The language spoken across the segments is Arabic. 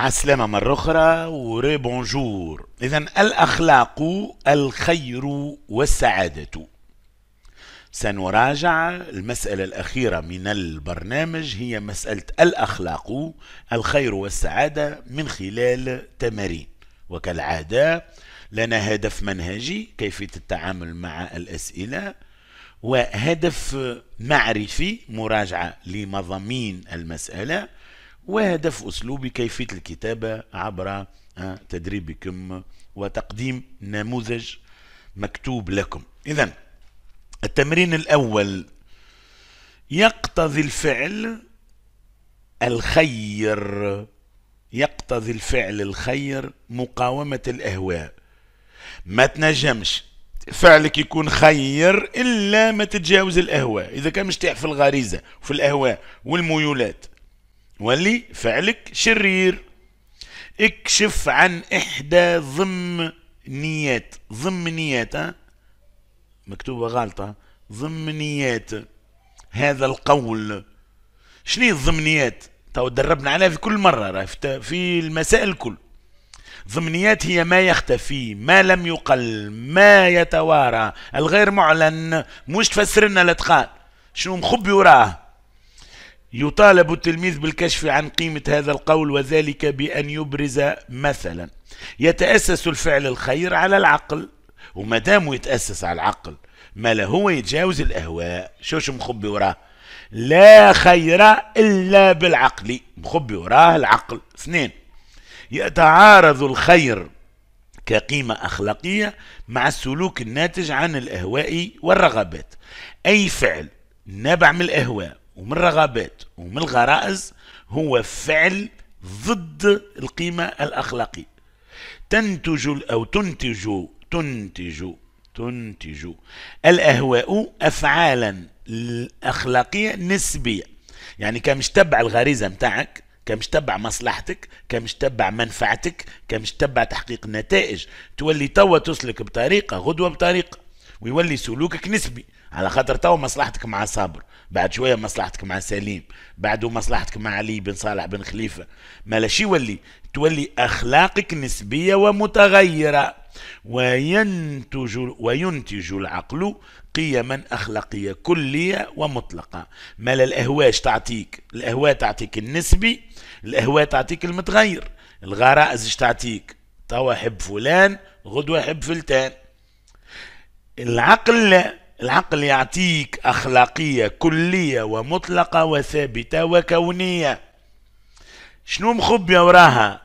مع السلامة مرة أخرى وري بونجور إذا الأخلاق الخير والسعادة سنراجع المسألة الأخيرة من البرنامج هي مسألة الأخلاق الخير والسعادة من خلال تمارين وكالعادة لنا هدف منهجي كيفية التعامل مع الأسئلة وهدف معرفي مراجعة لمضامين المسألة وهدف أسلوبي كيفية الكتابة عبر تدريبكم وتقديم نموذج مكتوب لكم إذا التمرين الأول يقتضي الفعل الخير يقتضي الفعل الخير مقاومة الأهواء ما تنجمش فعلك يكون خير إلا ما تتجاوز الأهواء إذا كان مش في الغريزة وفي الأهواء والميولات ولي فعلك شرير اكشف عن إحدى نيات ضم ها؟ مكتوبة غلطة نيات هذا القول شنو الضمنيات تو دربنا عليها في كل مرة رفت في المسائل الكل ضمنيات هي ما يختفي ما لم يقل ما يتوارى الغير معلن مش تفسر لنا شنو مخبي وراه يطالب التلميذ بالكشف عن قيمة هذا القول وذلك بأن يبرز مثلا يتأسس الفعل الخير على العقل وما دام يتأسس على العقل ما لا هو يتجاوز الأهواء شو شو مخبي وراه لا خير إلا بالعقل مخبي وراه العقل اثنين يتعارض الخير كقيمة أخلاقية مع السلوك الناتج عن الأهواء والرغبات أي فعل نبع من الأهواء ومن الرغبات ومن الغرائز هو فعل ضد القيمة الأخلاقية تنتج أو تنتج تنتج تنتج الأهواء أفعالا أخلاقية نسبية يعني كمش تبع الغريزة متاعك كمش تبع مصلحتك كمش تبع منفعتك كمش تبع تحقيق النتائج تولي توا تسلك بطريقة غدوة بطريقة ويولي سلوكك نسبي على خاطر تو مصلحتك مع صابر بعد شويه مصلحتك مع سليم بعده مصلحتك مع علي بن صالح بن خليفه ما شي يولي تولي اخلاقك نسبيه ومتغيره وينتج وينتج العقل قيما أخلاقية كلية ومطلقة ما الأهواش تعطيك الأهواء تعطيك النسبي الأهواء تعطيك المتغير الغرائز تعطيك توا احب فلان غدوة احب فلتان العقل لا العقل يعطيك أخلاقية كلية ومطلقة وثابتة وكونية شنو مخبية وراها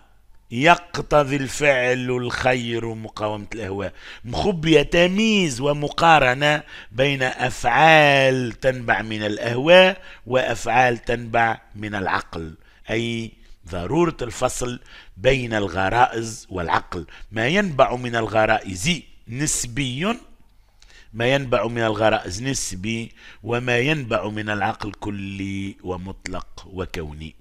يقتضي الفعل الخير مقاومة الأهواء مخبية تمييز ومقارنة بين أفعال تنبع من الأهواء وأفعال تنبع من العقل أي ضرورة الفصل بين الغرائز والعقل ما ينبع من الغرائز نسبي ما ينبع من الغرائز نسبي وما ينبع من العقل كلي ومطلق وكوني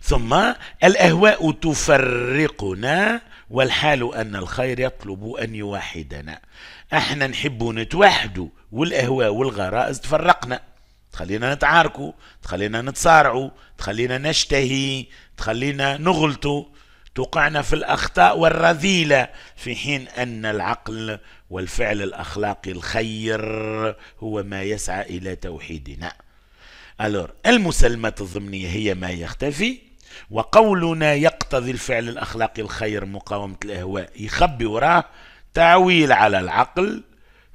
ثم الأهواء تفرقنا والحال أن الخير يطلب أن يوحدنا احنا نحب نتوحدوا والأهواء والغرائز تفرقنا تخلينا نتعاركوا تخلينا نتصارعوا تخلينا نشتهي تخلينا نغلطوا توقعنا في الأخطاء والرذيلة في حين أن العقل والفعل الأخلاقي الخير هو ما يسعى إلى توحيدنا ألور المسلمات الضمنية هي ما يختفي وقولنا يقتضي الفعل الأخلاقي الخير مقاومة الأهواء يخبي وراه تعويل على العقل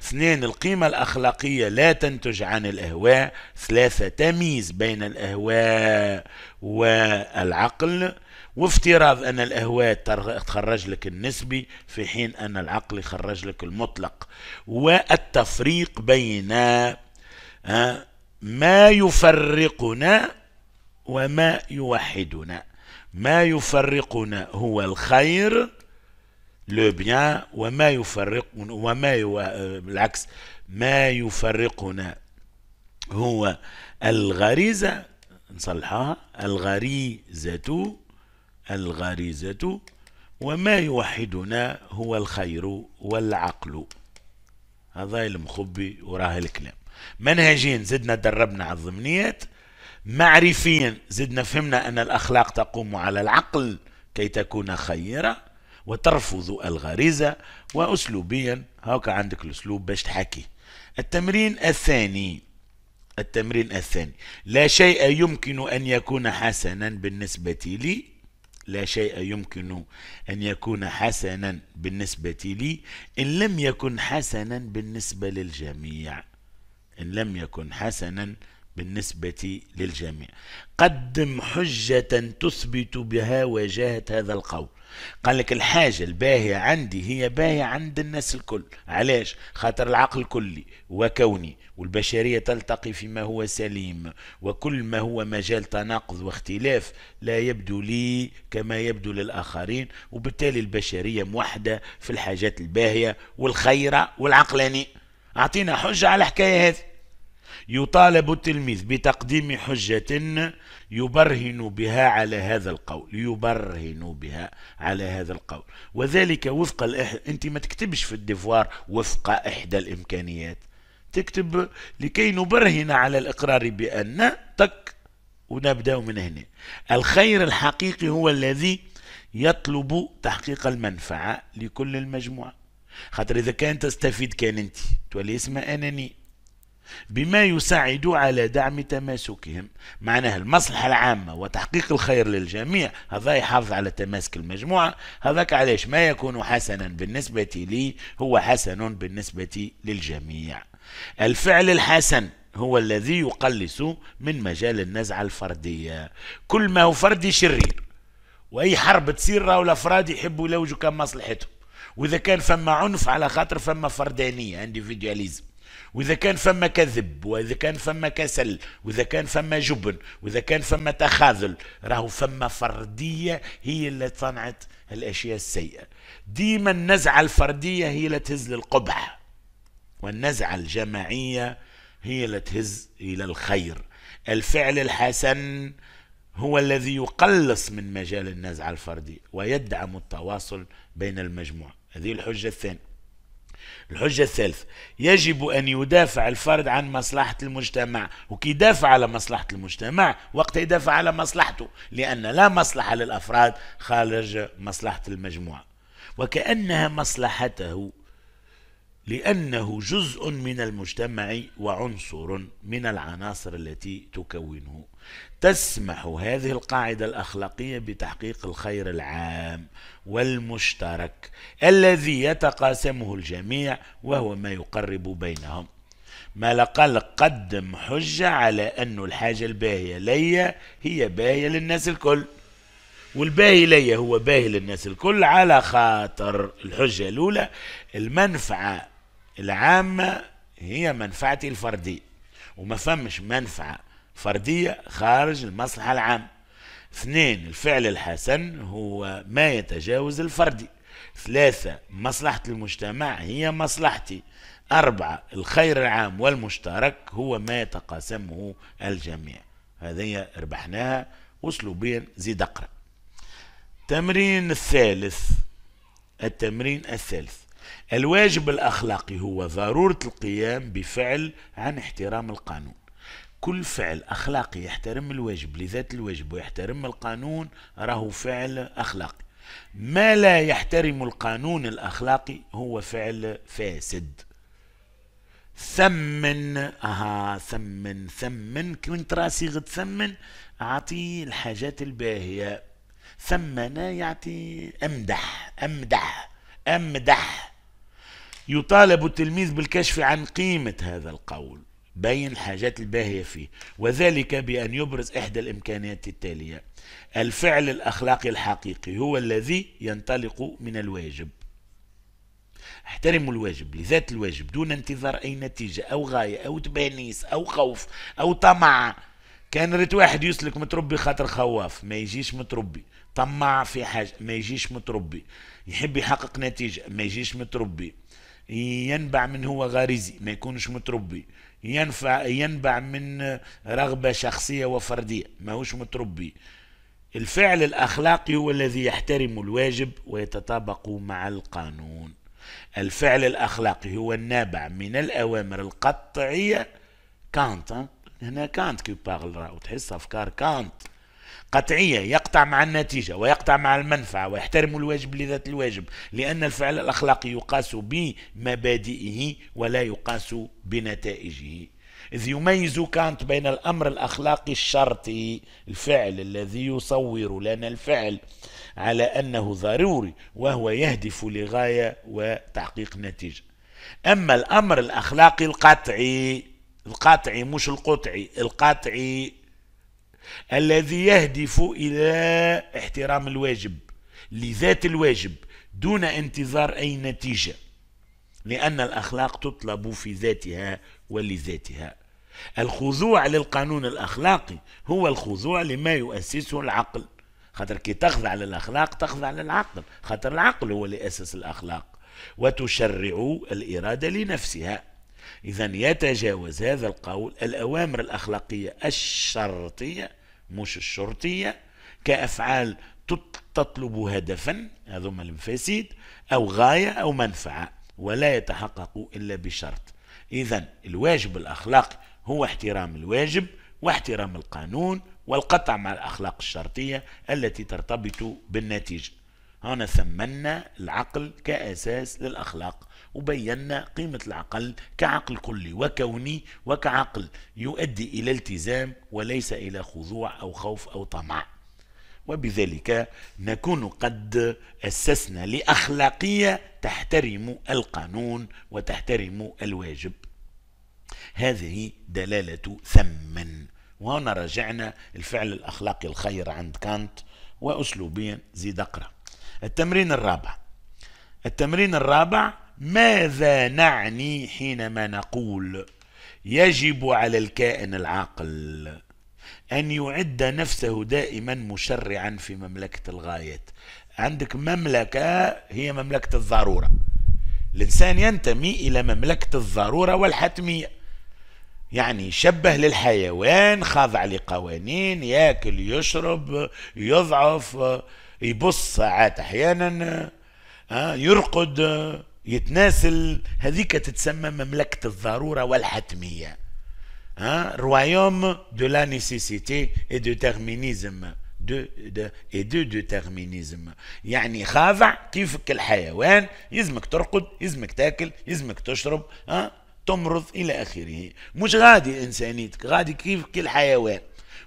اثنين القيمة الأخلاقية لا تنتج عن الأهواء ثلاثة تمييز بين الأهواء والعقل وافتراض أن الأهواء تخرج لك النسبي في حين أن العقل يخرج لك المطلق والتفريق بين ما يفرقنا وما يوحدنا ما يفرقنا هو الخير لو بيان وما يفرق وما يو... بالعكس ما يفرقنا هو الغريزة نصلحها الغريزة الغريزة وما يوحدنا هو الخير والعقل هذا المخبي وراه الكلام منهجيا زدنا دربنا على الضمنيات معرفيا زدنا فهمنا أن الأخلاق تقوم على العقل كي تكون خيرة وترفض الغريزة وأسلوبيا هاكا عندك الأسلوب باش تحكي التمرين الثاني التمرين الثاني لا شيء يمكن أن يكون حسنا بالنسبة لي لا شيء يمكن أن يكون حسنا بالنسبة لي إن لم يكن حسنا بالنسبة للجميع إن لم يكن حسنا بالنسبة للجميع قدم حجة تثبت بها وجاهة هذا القول قال لك الحاجة الباهية عندي هي باهية عند الناس الكل علاش خاطر العقل كلي وكوني والبشرية تلتقي فيما هو سليم وكل ما هو مجال تناقض واختلاف لا يبدو لي كما يبدو للآخرين وبالتالي البشرية موحدة في الحاجات الباهية والخيرة والعقلانية أعطينا حجة على الحكاية هذه يطالب التلميذ بتقديم حجة يبرهن بها على هذا القول يبرهن بها على هذا القول وذلك وفق الإح... أنت ما تكتبش في الديفوار وفق إحدى الإمكانيات تكتب لكي نبرهن على الإقرار بأن تك ونبدأ من هنا الخير الحقيقي هو الذي يطلب تحقيق المنفعة لكل المجموعة خاطر إذا كان تستفيد كان أنت تولي اسمها أنانية بما يساعد على دعم تماسكهم معناه المصلحة العامة وتحقيق الخير للجميع هذا يحافظ على تماسك المجموعة هذاك علاش ما يكون حسنا بالنسبة لي هو حسن بالنسبة للجميع الفعل الحسن هو الذي يقلص من مجال النزعة الفردية كل ما هو فردي شرير وأي حرب تصير راهو الأفراد يحبوا يلوجوا كمصلحتهم مصلحتهم وإذا كان فما عنف على خاطر فما فردانية انديفيدياليزم واذا كان فما كذب واذا كان فما كسل واذا كان فما جبن واذا كان فما تخاذل راهو فما فرديه هي اللي صنعت الاشياء السيئه ديما النزعه الفرديه هي اللي تهز للقبح والنزعه الجماعيه هي اللي تهز الى الخير الفعل الحسن هو الذي يقلص من مجال النزعه الفرديه ويدعم التواصل بين المجموعه هذه الحجه الثانيه الحجة الثالثة يجب أن يدافع الفرد عن مصلحة المجتمع وكي يدافع على مصلحة المجتمع وقت يدافع على مصلحته لأن لا مصلحة للأفراد خارج مصلحة المجموعة وكأنها مصلحته لأنه جزء من المجتمع وعنصر من العناصر التي تكونه تسمح هذه القاعدة الأخلاقية بتحقيق الخير العام والمشترك الذي يتقاسمه الجميع وهو ما يقرب بينهم ما لقال قدم حجة على أنه الحاجة الباهية ليا هي باهية للناس الكل والباهي ليا هو باهي للناس الكل على خاطر الحجة الأولى المنفعة العامة هي منفعتي الفردية وما فهمش منفعة فردية خارج المصلحة العامة اثنين الفعل الحسن هو ما يتجاوز الفردي ثلاثة مصلحة المجتمع هي مصلحتي أربعة الخير العام والمشترك هو ما يتقاسمه الجميع هذه ربحناها أسلوبيا زيد أقرأ تمرين الثالث التمرين الثالث الواجب الأخلاقي هو ضرورة القيام بفعل عن احترام القانون كل فعل أخلاقي يحترم الواجب لذات الواجب ويحترم القانون راهو فعل أخلاقي ما لا يحترم القانون الأخلاقي هو فعل فاسد ثمن اها ثمن ثمن كنت ترى صيغه ثمن اعطي الحاجات الباهيه ثمن يعطي امدح امدح امدح يطالب التلميذ بالكشف عن قيمه هذا القول بين الحاجات الباهية فيه وذلك بأن يبرز إحدى الإمكانيات التالية الفعل الأخلاقي الحقيقي هو الذي ينطلق من الواجب احترموا الواجب لذات الواجب دون انتظار أي نتيجة أو غاية أو تبانيس أو خوف أو طمع كان ريت واحد يسلك متربي خاطر خواف ما يجيش متربي طماع في حاجة ما يجيش متربي يحب يحقق نتيجة ما يجيش متربي ينبع من هو غريزي ما يكونش متربي ينفع ينبع من رغبة شخصية وفردية ماهوش متربي الفعل الأخلاقي هو الذي يحترم الواجب ويتطابق مع القانون الفعل الأخلاقي هو النابع من الأوامر القطعية كانت هنا كانت كي بارل تحس أفكار كانت قطعية يقطع مع النتيجة ويقطع مع المنفعة ويحترم الواجب لذات الواجب لأن الفعل الأخلاقي يقاس بمبادئه ولا يقاس بنتائجه إذ يميز كانت بين الأمر الأخلاقي الشرطي الفعل الذي يصور لنا الفعل على أنه ضروري وهو يهدف لغاية وتحقيق نتيجة أما الأمر الأخلاقي القطعي القطعي مش القطعي القطعي الذي يهدف إلى احترام الواجب لذات الواجب دون انتظار أي نتيجة لأن الأخلاق تطلب في ذاتها ولذاتها الخضوع للقانون الأخلاقي هو الخضوع لما يؤسسه العقل خاطر كي تخضع للأخلاق تخضع للعقل خاطر العقل هو اللي أسس الأخلاق وتشرع الإرادة لنفسها إذا يتجاوز هذا القول الأوامر الأخلاقية الشرطية مش الشرطية كأفعال تطلب هدفا هذوما المفاسد أو غاية أو منفعة ولا يتحقق إلا بشرط إذا الواجب الأخلاقي هو احترام الواجب واحترام القانون والقطع مع الأخلاق الشرطية التي ترتبط بالنتيجة هنا ثمنا العقل كأساس للأخلاق وبينا قيمة العقل كعقل كلي وكوني وكعقل يؤدي إلى التزام وليس إلى خضوع أو خوف أو طمع وبذلك نكون قد أسسنا لأخلاقية تحترم القانون وتحترم الواجب هذه دلالة ثمن وهنا رجعنا الفعل الأخلاقي الخير عند كانت وأسلوبيا زيد أقرأ التمرين الرابع التمرين الرابع ماذا نعني حينما نقول يجب على الكائن العاقل أن يعد نفسه دائما مشرعا في مملكة الغايات عندك مملكة هي مملكة الضرورة الإنسان ينتمي إلى مملكة الضرورة والحتمية يعني شبه للحيوان خاضع لقوانين ياكل يشرب يضعف يبص ساعات احيانا آه، يرقد يتناسل هذيك تتسمى مملكة الضرورة والحتمية ها آه، رويوم دو لا نيسيسيتي اي دو تيرمينيزم دو اي دو تيرمينيزم يعني خاضع كيفك الحيوان يلزمك ترقد يلزمك تاكل يلزمك تشرب ها آه، تمرض الى اخره مش غادي انسانيتك غادي كيفك الحيوان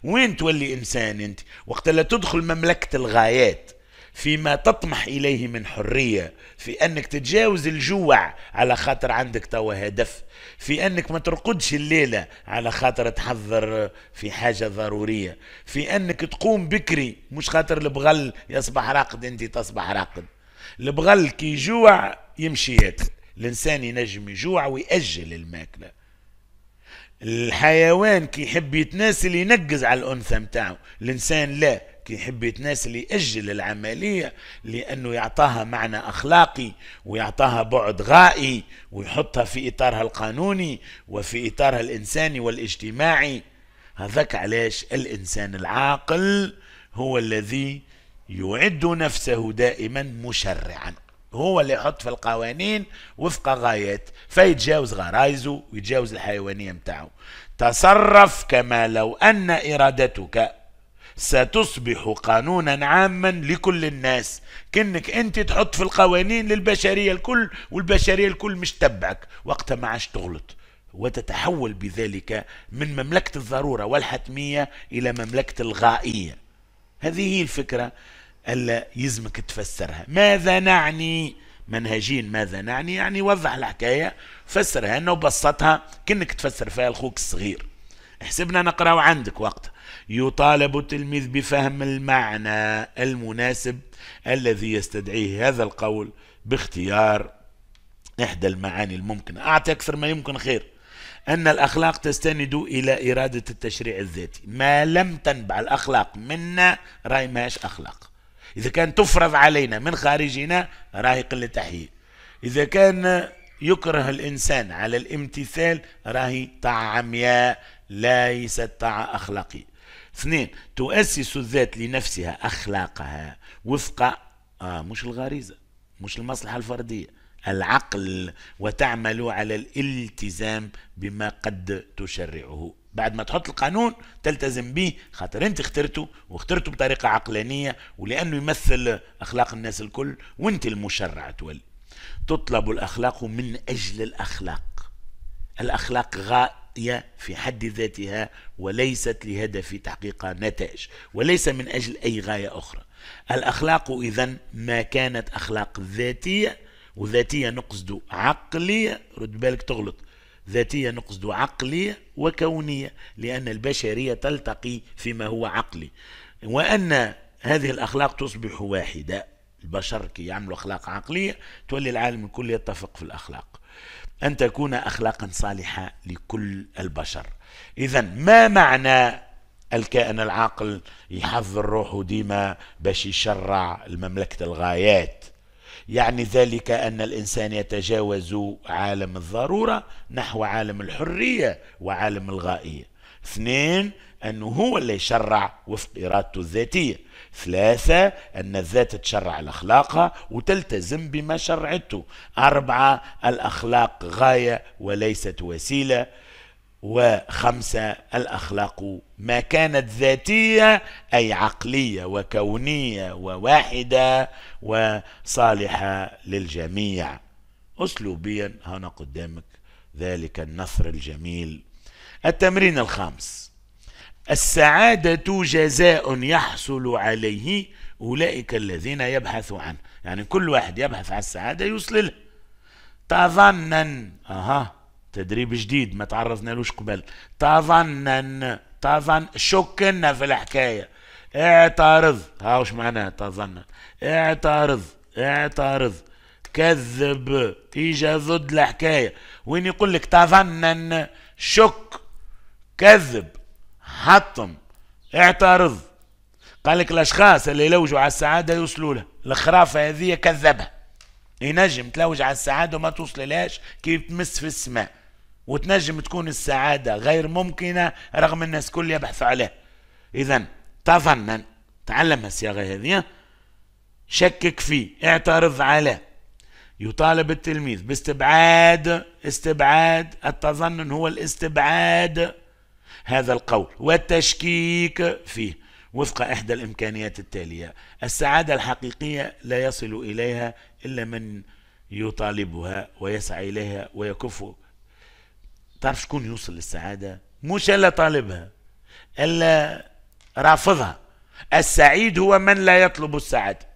وين تولي إنسان أنت وقت لا تدخل مملكة الغايات فيما تطمح إليه من حرية في أنك تتجاوز الجوع على خاطر عندك توا هدف في أنك ما ترقدش الليلة على خاطر تحضر في حاجة ضرورية في أنك تقوم بكري مش خاطر البغل يصبح راقد أنت تصبح راقد البغل كي يجوع يمشي ياكل الإنسان ينجم يجوع ويأجل الماكلة الحيوان كي يحب يتناسل ينقز على الانثى نتاعو الانسان لا كي يحب يتناسل يأجل العملية لأنه يعطاها معنى أخلاقي ويعطاها بعد غائي ويحطها في إطارها القانوني وفي إطارها الإنساني والاجتماعي هذاك علاش الإنسان العاقل هو الذي يعد نفسه دائما مشرعا هو اللي يحط في القوانين وفق غايات فيتجاوز غرايزه ويتجاوز الحيوانية متاعه تصرف كما لو أن إرادتك ستصبح قانونا عاما لكل الناس كأنك أنت تحط في القوانين للبشرية الكل والبشرية الكل مش تبعك وقتها ما عادش تغلط وتتحول بذلك من مملكة الضرورة والحتمية إلى مملكة الغائية هذه هي الفكرة ألا يزمك تفسرها ماذا نعني منهجين ماذا نعني يعني وضح الحكاية فسرها أنه بسطها كأنك تفسر فيها الخوك الصغير حسبنا نقراو عندك وقت يطالب التلميذ بفهم المعنى المناسب الذي يستدعيه هذا القول باختيار إحدى المعاني الممكنة أعطي أكثر ما يمكن خير أن الأخلاق تستند إلى إرادة التشريع الذاتي ما لم تنبع الأخلاق منا راي ماش أخلاق إذا كان تفرض علينا من خارجنا راهي قلة تحية إذا كان يكره الإنسان على الامتثال راهي طاعة عمياء ليست طاعة أخلاقية اثنين تؤسس الذات لنفسها أخلاقها وفق آه مش الغريزة مش المصلحة الفردية العقل وتعمل على الالتزام بما قد تشرعه بعد ما تحط القانون تلتزم به خاطر انت اخترته واخترته بطريقه عقلانيه ولانه يمثل اخلاق الناس الكل وانت المشرع تولي تطلب الاخلاق من اجل الاخلاق الاخلاق غايه في حد ذاتها وليست لهدف تحقيق نتائج وليس من اجل اي غايه اخرى الاخلاق اذا ما كانت اخلاق ذاتيه وذاتيه نقصد عقليه رد بالك تغلط ذاتية نقصد عقلية وكونية لأن البشرية تلتقي فيما هو عقلي وأن هذه الأخلاق تصبح واحدة البشر كي يعملوا أخلاق عقلية تولي العالم الكل يتفق في الأخلاق أن تكون أخلاقا صالحة لكل البشر إذا ما معنى الكائن العاقل يحظر روحه ديما باش يشرع المملكة الغايات يعني ذلك أن الإنسان يتجاوز عالم الضرورة نحو عالم الحرية وعالم الغائية اثنين أنه هو اللي يشرع وفق إرادته الذاتية ثلاثة أن الذات تشرع الأخلاق وتلتزم بما شرعته أربعة الأخلاق غاية وليست وسيلة وخمسة الأخلاق ما كانت ذاتية أي عقلية وكونية وواحدة وصالحة للجميع أسلوبيا هنا قدامك ذلك النثر الجميل التمرين الخامس السعادة جزاء يحصل عليه أولئك الذين يبحثوا عنه يعني كل واحد يبحث عن السعادة يوصل له تظنن أها تدريب جديد ما تعرضنا لهش قبل تظنن تظن شكنا في الحكاية اعترض هاوش معناها تظنن اعترض اعترض كذب اجا ضد الحكاية وين يقول لك تظنن شك كذب حطم اعترض قال لك الاشخاص اللي يلوجوا على السعاده يوصلوا لها الخرافه هذه كذبها ينجم تلوج على السعاده وما توصل لهاش كي تمس في السماء وتنجم تكون السعادة غير ممكنة رغم الناس الكل يبحثوا عليه إذا تفنن تعلم الصياغة هذه شكك فيه اعترض عليه يطالب التلميذ باستبعاد استبعاد التظنن هو الاستبعاد هذا القول والتشكيك فيه وفق إحدى الإمكانيات التالية السعادة الحقيقية لا يصل إليها إلا من يطالبها ويسعى إليها ويكف تعرف شكون يوصل للسعادة مش الا طالبها الا رافضها السعيد هو من لا يطلب السعادة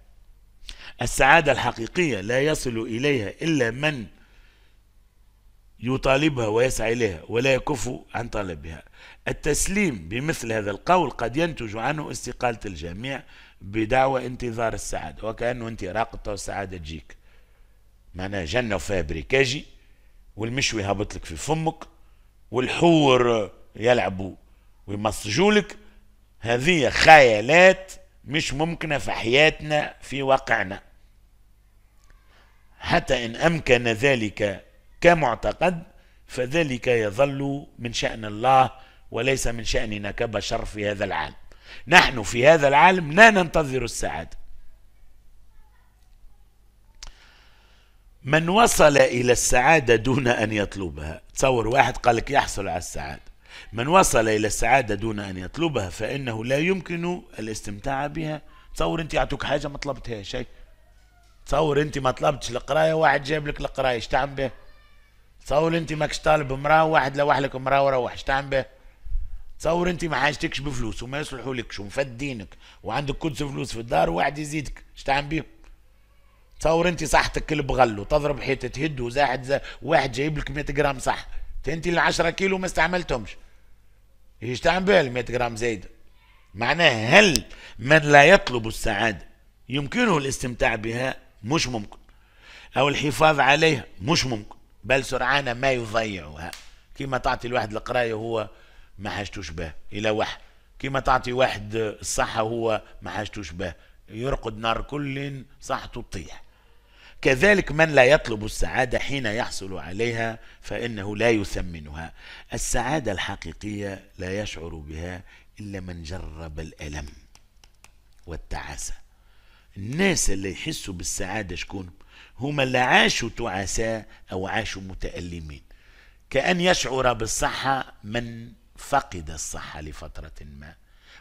السعادة الحقيقية لا يصل إليها إلا من يطالبها ويسعى إليها ولا يكف عن طلبها التسليم بمثل هذا القول قد ينتج عنه استقالة الجميع بدعوى انتظار السعادة وكأنه أنت راقطة والسعادة تجيك معناها جنة وفيها بريكاجي والمشوي هبط لك في فمك والحور يلعبوا ويمصجوا لك هذه خيالات مش ممكنة في حياتنا في واقعنا حتى إن أمكن ذلك كمعتقد فذلك يظل من شأن الله وليس من شأننا كبشر في هذا العالم نحن في هذا العالم لا ننتظر السعادة من وصل إلى السعادة دون أن يطلبها تصور واحد قال لك يحصل على السعادة من وصل إلى السعادة دون أن يطلبها فإنه لا يمكن الاستمتاع بها تصور أنت يعطوك حاجة ما طلبتها شيء تصور أنت ما طلبتش القراية واحد جاب لك القراية اش تعمل به تصور أنت ماكش طالب امرأة واحد لوح لك امرأة وروح اش تعمل به تصور أنت ما حاجتكش بفلوس وما يصلحوا لكش ومفدينك وعندك كدس فلوس في الدار وواحد يزيدك اش تعمل بيهم تصور انت صحتك كل بغلو تضرب حيطه تهد وزاحت زا واحد جايب لك 100 جرام صح انت ال 10 كيلو ما استعملتهمش ايش تعمل بها 100 جرام زايده معناه هل من لا يطلب السعاده يمكنه الاستمتاع بها مش ممكن او الحفاظ عليها مش ممكن بل سرعان ما يضيعها كما تعطي الواحد القرايه هو ما حاجتوش به الى واحد كما تعطي واحد الصحه هو ما حاجتوش به يرقد نار كل صحته تطيح كذلك من لا يطلب السعادة حين يحصل عليها فإنه لا يثمنها السعادة الحقيقية لا يشعر بها إلا من جرب الألم والتعاسة الناس اللي يحسوا بالسعادة شكون هما اللي عاشوا تعساء أو عاشوا متألمين كأن يشعر بالصحة من فقد الصحة لفترة ما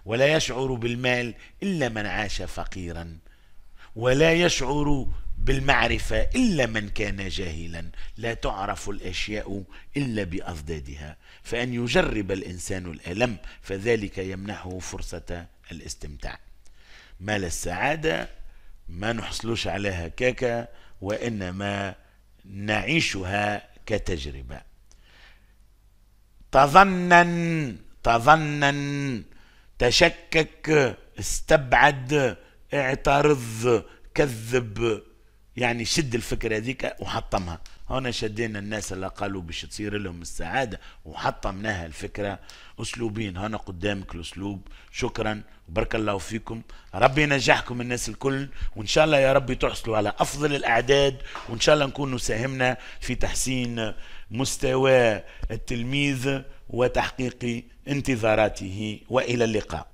ولا يشعر بالمال إلا من عاش فقيرا ولا يشعر بالمعرفة إلا من كان جاهلا لا تعرف الأشياء إلا بأضدادها فأن يجرب الإنسان الألم فذلك يمنحه فرصة الاستمتاع مال السعادة ما نحصلوش عليها كاكا وإنما نعيشها كتجربة تظنن تظنن تشكك استبعد اعترض كذب يعني شد الفكره هذيك وحطمها هنا شدينا الناس اللي قالوا باش تصير لهم السعاده وحطمناها الفكره اسلوبين هنا قدامك الاسلوب شكرا بارك الله فيكم ربي ينجحكم الناس الكل وان شاء الله يا ربي تحصلوا على افضل الاعداد وان شاء الله نكونوا ساهمنا في تحسين مستوى التلميذ وتحقيق انتظاراته والى اللقاء